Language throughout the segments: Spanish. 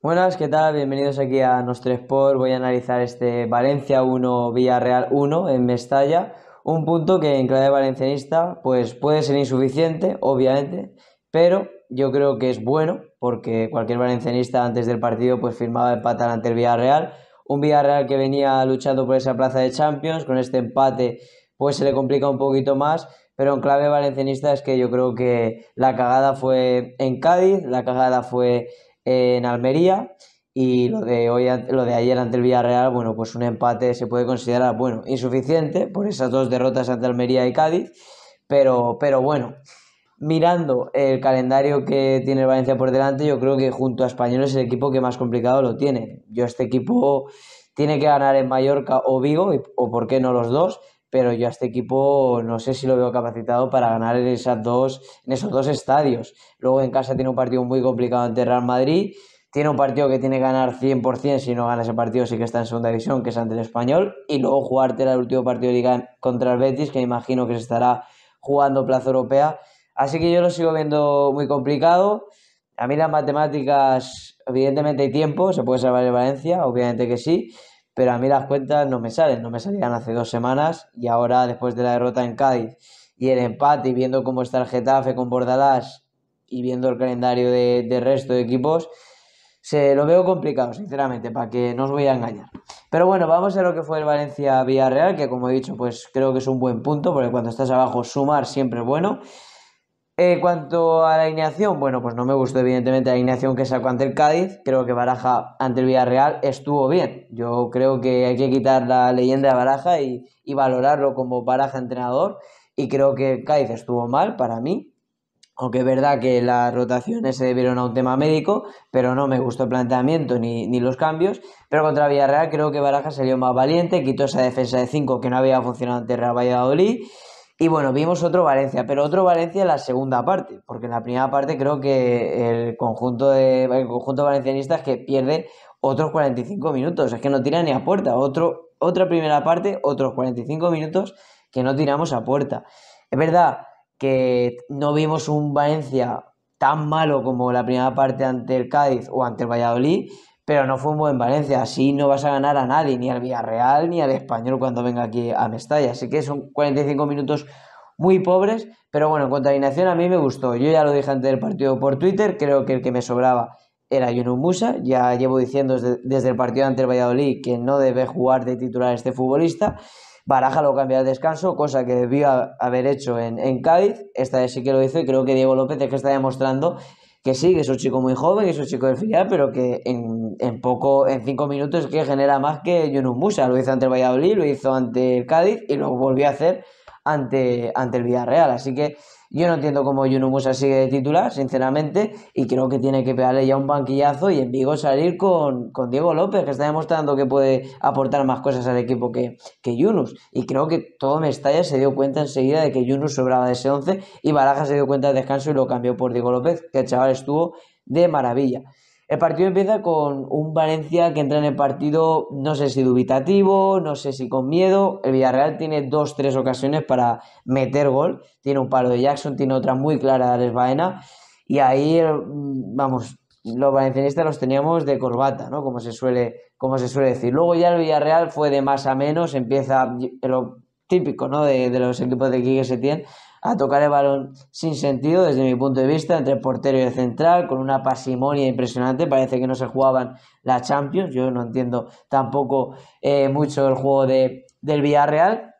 Buenas, ¿qué tal? Bienvenidos aquí a Sport. Voy a analizar este Valencia 1, Villarreal 1 en Mestalla. Un punto que en clave valencianista pues puede ser insuficiente, obviamente, pero yo creo que es bueno porque cualquier valencianista antes del partido pues firmaba empatar ante el Villarreal. Un Villarreal que venía luchando por esa plaza de Champions, con este empate pues se le complica un poquito más, pero en clave valencianista es que yo creo que la cagada fue en Cádiz, la cagada fue en Almería y lo de hoy lo de ayer ante el Villarreal, bueno, pues un empate se puede considerar bueno, insuficiente por esas dos derrotas ante Almería y Cádiz, pero pero bueno, mirando el calendario que tiene Valencia por delante, yo creo que junto a Español es el equipo que más complicado lo tiene. Yo este equipo tiene que ganar en Mallorca o Vigo o por qué no los dos pero yo a este equipo no sé si lo veo capacitado para ganar en, esas dos, en esos dos estadios. Luego en casa tiene un partido muy complicado ante Real Madrid, tiene un partido que tiene que ganar 100%, si no gana ese partido sí que está en segunda división, que es ante el Español, y luego jugarte el último partido de Liga contra el Betis, que imagino que se estará jugando plaza europea. Así que yo lo sigo viendo muy complicado. A mí las matemáticas, evidentemente hay tiempo, se puede salvar el Valencia, obviamente que sí, pero a mí las cuentas no me salen, no me salían hace dos semanas y ahora después de la derrota en Cádiz y el empate y viendo cómo está el Getafe con Bordalás y viendo el calendario de, resto de equipos, se lo veo complicado, sinceramente, para que no os voy a engañar. Pero bueno, vamos a lo que fue el Valencia Villarreal, que como he dicho, pues creo que es un buen punto, porque cuando estás abajo sumar siempre es bueno. En eh, cuanto a la alineación, bueno, pues no me gustó evidentemente la alineación que sacó ante el Cádiz. Creo que Baraja ante el Villarreal estuvo bien. Yo creo que hay que quitar la leyenda de Baraja y, valorarlo como Baraja entrenador. Y creo que Cádiz estuvo mal para mí. Aunque es verdad que las rotaciones se debieron a un tema médico, pero no me gustó el planteamiento ni, ni los cambios. Pero contra Villarreal creo que Baraja salió más valiente, quitó esa defensa de 5 que no había funcionado ante Real Valladolid. Y bueno, vimos otro Valencia, pero otro Valencia en la segunda parte, porque en la primera parte creo que el conjunto de el conjunto valencianista es que pierde otros 45 minutos, es que no tira ni a puerta, otro otra primera parte, otros 45 minutos que no tiramos a puerta. Es verdad que no vimos un Valencia tan malo como la primera parte ante el Cádiz o ante el Valladolid, pero no fue un buen Valencia. Así no vas a ganar a nadie, ni al Villarreal, ni al español cuando venga aquí a Mestalla. Así que son 45 minutos muy pobres, pero bueno, en cuanto a a mí me gustó. Yo ya lo dije antes del partido por Twitter, creo que el que me sobraba era Yunus Musa. Ya llevo diciendo desde, el partido ante el Valladolid que no debe jugar de titular este futbolista. Baraja lo cambia al descanso, cosa que debió haber hecho en, Cádiz. Esta vez sí que lo hizo y creo que Diego López es que está demostrando que sí, que es un chico muy joven, que es un chico de filial, pero que en, en poco, en cinco minutos que genera más que Yunus Musa. Lo hizo ante el Valladolid, lo hizo ante el Cádiz y lo volvió a hacer ante, ante el Villarreal. Así que yo no entiendo cómo Juno Musa sigue de titular, sinceramente, y creo que tiene que pegarle ya un banquillazo y en Vigo salir con, Diego López, que está demostrando que puede aportar más cosas al equipo que, que Yunus. Y creo que todo Mestalla se dio cuenta enseguida de que Yunus sobraba de ese 11 y Baraja se dio cuenta de descanso y lo cambió por Diego López, que el chaval estuvo de maravilla. El partido empieza con un Valencia que entra en el partido, no sé si dubitativo, no sé si con miedo. El Villarreal tiene dos, tres ocasiones para meter gol. Tiene un paro de Jackson, tiene otra muy clara de Ares Baena. Y ahí, vamos, los valencianistas los teníamos de corbata, ¿no? Como se suele, como se suele decir. Luego ya el Villarreal fue de más a menos, empieza lo típico, ¿no? De, los equipos de Quique Setién, a tocar el balón sin sentido desde mi punto de vista, entre portero y central, con una pasimonia impresionante, parece que no se jugaban la Champions, yo no entiendo tampoco eh, mucho el juego de, del Villarreal,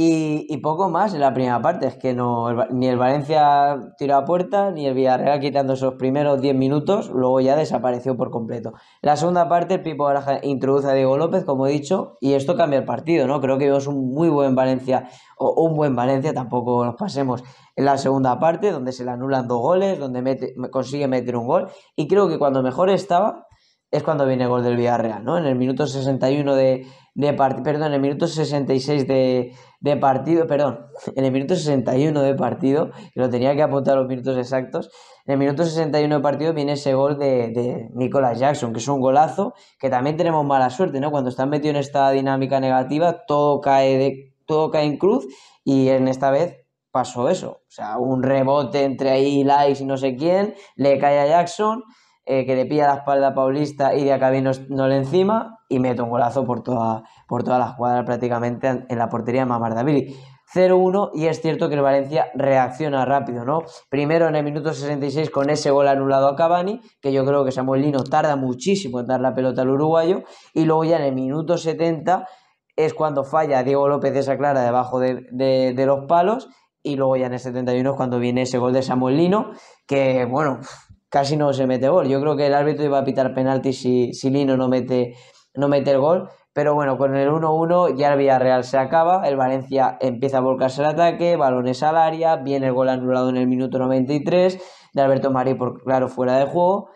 y, poco más en la primera parte. Es que no ni el Valencia tiró a puerta, ni el Villarreal quitando esos primeros 10 minutos, luego ya desapareció por completo. La segunda parte, Pipo Baraja introduce a Diego López, como he dicho, y esto cambia el partido, ¿no? Creo que vimos un muy buen Valencia, o un buen Valencia, tampoco nos pasemos, en la segunda parte, donde se le anulan dos goles, donde mete, consigue meter un gol, y creo que cuando mejor estaba, es cuando viene el gol del Villarreal, ¿no? En el minuto 61 de, de partido, perdón, en el minuto 66 de, de partido, perdón, en el minuto 61 de partido, que lo tenía que apuntar los minutos exactos, en el minuto 61 de partido viene ese gol de, de Jackson, que es un golazo, que también tenemos mala suerte, ¿no? Cuando están metidos en esta dinámica negativa, todo cae, de, todo cae en cruz y en esta vez pasó eso, o sea, un rebote entre ahí Lais y no sé quién, le cae a Jackson eh, que le pilla la espalda a Paulista y de acá no, le encima y mete un golazo por toda, por toda la escuadra prácticamente en, la portería de Mamardavili. 0-1 y es cierto que el Valencia reacciona rápido, ¿no? Primero en el minuto 66 con ese gol anulado a Cavani, que yo creo que Samuel Lino tarda muchísimo en dar la pelota al uruguayo, y luego ya en el minuto 70 es cuando falla Diego López de esa clara debajo de, de los palos, y luego ya en el 71 es cuando viene ese gol de Samuel Lino, que bueno, casi no se mete gol. Yo creo que el árbitro iba a pitar penalti si, si Lino no mete, no mete el gol. Pero bueno, con el 1-1 ya el Villarreal se acaba, el Valencia empieza a volcarse el ataque, balones al área, viene el gol anulado en el minuto 93 de Alberto Marí por claro fuera de juego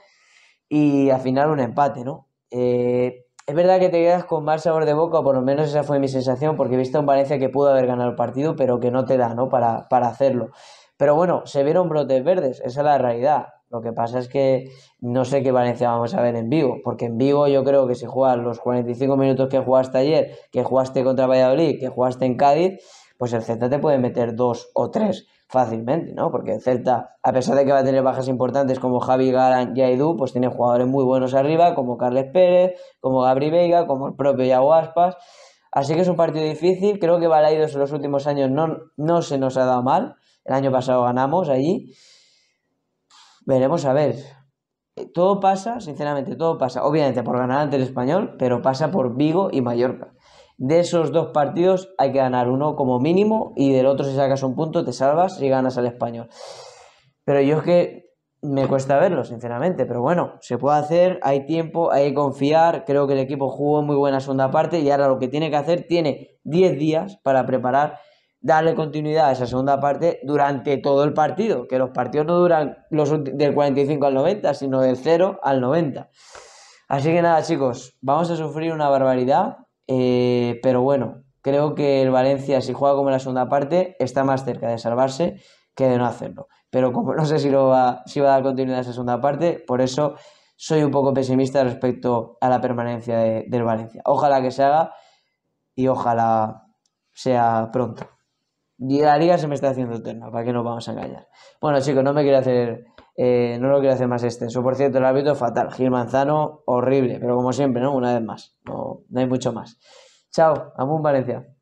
y al final un empate, ¿no? Eh, es verdad que te quedas con más sabor de boca, o por lo menos esa fue mi sensación, porque viste a un Valencia que pudo haber ganado el partido, pero que no te da, ¿no? Para, para hacerlo. Pero bueno, se vieron brotes verdes, esa es la realidad. Lo que pasa es que no sé qué Valencia vamos a ver en vivo, porque en vivo yo creo que si juegas los 45 minutos que jugaste ayer, que jugaste contra Valladolid, que jugaste en Cádiz, pues el Celta te puede meter dos o tres fácilmente, ¿no? Porque el Celta, a pesar de que va a tener bajas importantes como Javi Galán y Aidú, pues tiene jugadores muy buenos arriba, como Carles Pérez, como Gabri Veiga, como el propio Yago Así que es un partido difícil. Creo que Balaidos en los últimos años no, no se nos ha dado mal. El año pasado ganamos allí. Veremos a ver. Eh, todo pasa, sinceramente, todo pasa. Obviamente por ganar ante el español, pero pasa por Vigo y Mallorca. De esos dos partidos hay que ganar uno como mínimo y del otro si sacas un punto te salvas y ganas al español. Pero yo es que me cuesta verlo, sinceramente. Pero bueno, se puede hacer, hay tiempo, hay que confiar. Creo que el equipo jugó muy buena segunda parte y ahora lo que tiene que hacer tiene 10 días para preparar darle continuidad a esa segunda parte durante todo el partido, que los partidos no duran los del 45 al 90, sino del 0 al 90. Así que nada, chicos, vamos a sufrir una barbaridad, eh, pero bueno, creo que el Valencia, si juega como en la segunda parte, está más cerca de salvarse que de no hacerlo. Pero como no sé si, lo va, si va a dar continuidad a esa segunda parte, por eso soy un poco pesimista respecto a la permanencia del Valencia. Ojalá que se haga y ojalá sea pronto. La liga se me está haciendo eterna, ¿para que nos vamos a engañar? Bueno, chicos, no me quiero hacer. Eh, no lo quiero hacer más extenso. Por cierto, el árbitro fatal. Gil Manzano, horrible. Pero como siempre, ¿no? Una vez más. No, hay mucho más. Chao, Amun Valencia.